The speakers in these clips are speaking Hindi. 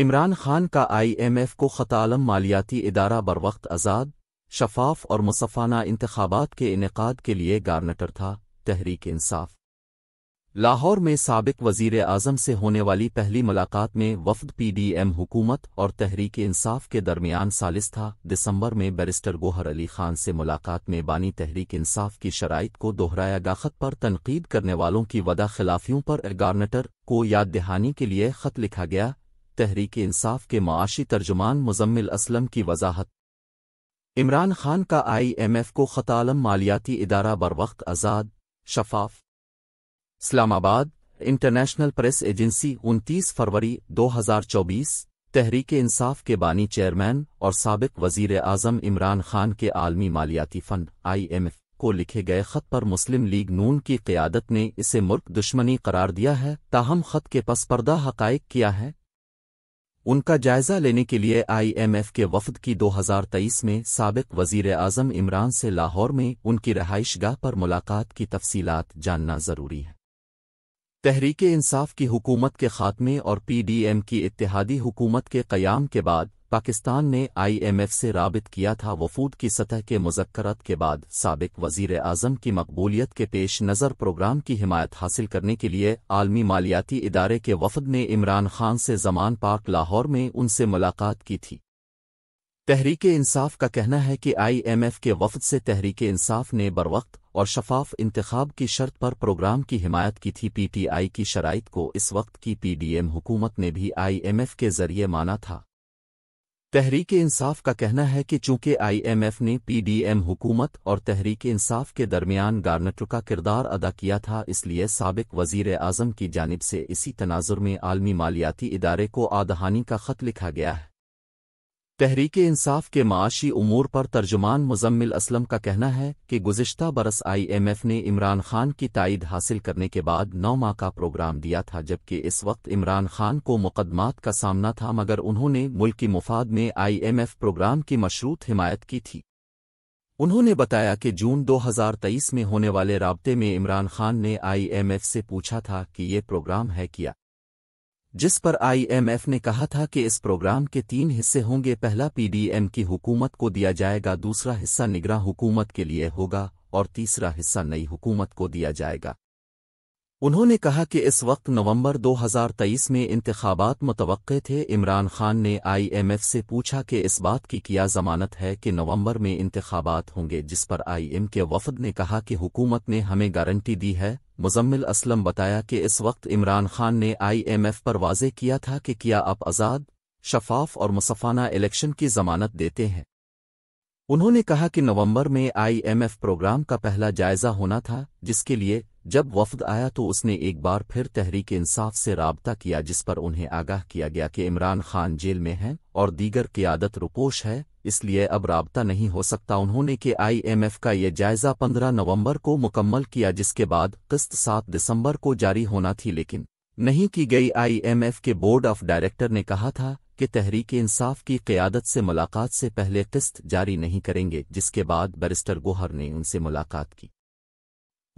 इमरान खान का आईएमएफ को ख़तालम मालियाती इदारा बर वक्त आज़ाद शफाफ और मुसफ़ाना इंतबात के इनका के लिए गार्नटर था तहरीक इंसाफ लाहौर में सबक वजीर आज़म से होने वाली पहली मुलाकात में वफद पीडीएम हुकूमत और तहरीक इंसाफ के दरमियान सालिस था दिसंबर में बैरिस्टर गोहर अली खान से मुलाकात में बानी तहरीक इंसाफ की शराइत को दोहराया गाखत पर तनकीद करने वालों की वदा खिलाफियों पर गार्नटर को याद दहानी के लिए खत लिखा गया तहरीक इंसाफ के माशी तर्जुमान मुजम्मिल असलम की वजाहत इमरान खान का आईएमएफ को ख़तालम मालियाती इदारा बरवक्त आज़ाद शफाफ इस्लामाबाद इंटरनेशनल प्रेस एजेंसी 29 फरवरी 2024 तहरीक इंसाफ के बानी चेयरमैन और सबक वजीर आजम इमरान खान के आलमी मालियाती फंड आईएमएफ को लिखे गए खत पर मुस्लिम लीग नून की क्यादत ने इसे मुल्क दुश्मनी करार दिया है ताहम खत के पसपर्दा हक किया है उनका जायजा लेने के लिए आईएमएफ के वफद की 2023 में सबक वजीर आजम इमरान से लाहौर में उनकी रहाइशगाह पर मुलाकात की तफसीलात जानना ज़रूरी है तहरीक इंसाफ की हुकूमत के खात्मे और पीडीएम की इतिहादी हुकूमत के क़याम के बाद पाकिस्तान ने आईएमएफ से राबित किया था वफूद की सतह के मुजक्रत के बाद सबक वजीर आजम की मकबूलियत के पेश नज़र प्रोग्राम की हिमायत हासिल करने के लिए आलमी मालियाती इदारे के वफद ने इमरान खान से जमान पाक लाहौर में उनसे मुलाकात की थी तहरीक इंसाफ का कहना है कि आईएमएफ के वफद से तहरीक इंसाफ ने बरवक्त और शफाफ इंतखब की शर्त पर प्रोग्राम की हिमायत की थी पीटीआई की शराइत को इस वक्त की पीडीएम हुकूमत ने भी आईएमएफ के जरिए माना था तहरीक इंसाफ का कहना है कि चूंकि आईएमएफ ने पीडीएम हुकूमत और तहरीक इंसाफ के दरमियान गार्नेटो का किरदार अदा किया था इसलिए सबक वजीर आजम की जानब से इसी तनाजुर में आलमी मालियाती इदारे को आदहानी का खत लिखा गया है तहरीक इंसाफ के माशी उमूर पर तर्जुमान मुजम्मिल असलम का कहना है कि गुजशत बरस आईएमएफ ने इमरान खान की तायद हासिल करने के बाद नौ माह का प्रोग्राम दिया था जबकि इस वक्त इमरान खान को मुकदमात का सामना था मगर उन्होंने मुल्क की मुफाद में आईएमएफ प्रोग्राम की मशरूत हिमायत की थी उन्होंने बताया कि जून 2023 में होने वाले रबते में इमरान खान ने आईएमएफ से पूछा था कि ये प्रोग्राम है किया जिस पर आईएमएफ ने कहा था कि इस प्रोग्राम के तीन हिस्से होंगे पहला पीडीएम की हुकूमत को दिया जाएगा दूसरा हिस्सा निगरा हुकूमत के लिए होगा और तीसरा हिस्सा नई हुकूमत को दिया जाएगा उन्होंने कहा कि इस वक्त नवंबर 2023 में इंतबात मतवक़ थे इमरान खान ने आईएमएफ से पूछा कि इस बात की क्या जमानत है कि नवंबर में इंतबात होंगे जिस पर आईएम के वफद ने कहा कि हुकूमत ने हमें गारंटी दी है मुजम्मिल असलम बताया कि इस वक्त इमरान खान ने आईएमएफ पर वाजे किया था कि क्या आप आज़ाद शफाफ और मुसफ़ाना इलेक्शन की जमानत देते हैं उन्होंने कहा कि नवंबर में आईएमएफ प्रोग्राम का पहला जायजा होना था जिसके लिए जब वफद आया तो उसने एक बार फिर तहरीक इंसाफ से रबता किया जिस पर उन्हें आगाह किया गया कि इमरान खान जेल में हैं और दीगर क्यादत रुपोश है इसलिए अब रबता नहीं हो सकता उन्होंने के आईएमएफ का ये जायजा 15 नवंबर को मुकम्मल किया जिसके बाद किस्त सात दिसंबर को जारी होना थी लेकिन नहीं की गई आईएमएफ के बोर्ड ऑफ डायरेक्टर ने कहा था कि तहरीक इंसाफ की क्यादत से मुलाकात से पहले किस्त जारी नहीं करेंगे जिसके बाद बैरिस्टर गोहर ने उनसे मुलाकात की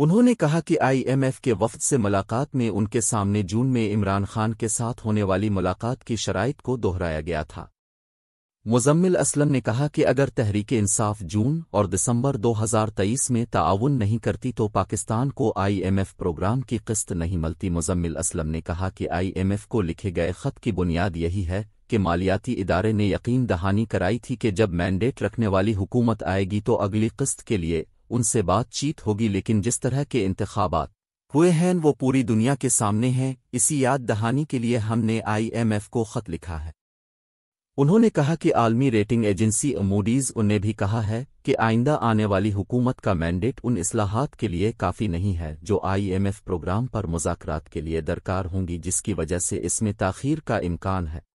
उन्होंने कहा कि आईएमएफ के वफद से मुलाकात में उनके सामने जून में इमरान खान के साथ होने वाली मुलाकात की शराइत को दोहराया गया था मुजम्मिल असलम ने कहा कि अगर तहरीक इंसाफ जून और दिसंबर 2023 में ताउन नहीं करती तो पाकिस्तान को आईएमएफ प्रोग्राम की किस्त नहीं मिलती मुजम्मिल असलम ने कहा कि आईएमएफ को लिखे गए खत की बुनियाद यही है कि मालियाती इदारे ने यकीन दहानी कराई थी कि जब मैंडेट रखने वाली हुकूमत आएगी तो अगली किस्त के लिए उनसे बातचीत होगी लेकिन जिस तरह के इंतबात हुए हैं वो पूरी दुनिया के सामने हैं इसी याद दहानी के लिए हमने आईएमएफ को खत लिखा है उन्होंने कहा कि आलमी रेटिंग एजेंसी मूडीज उन्हें भी कहा है कि आइंदा आने वाली हुकूमत का मैंडेट उन असलाहत के लिए काफ़ी नहीं है जो आईएमएफ प्रोग्राम पर मुजाकरात के लिए दरकार होंगी जिसकी वजह से इसमें तख़ीर का इम्कान है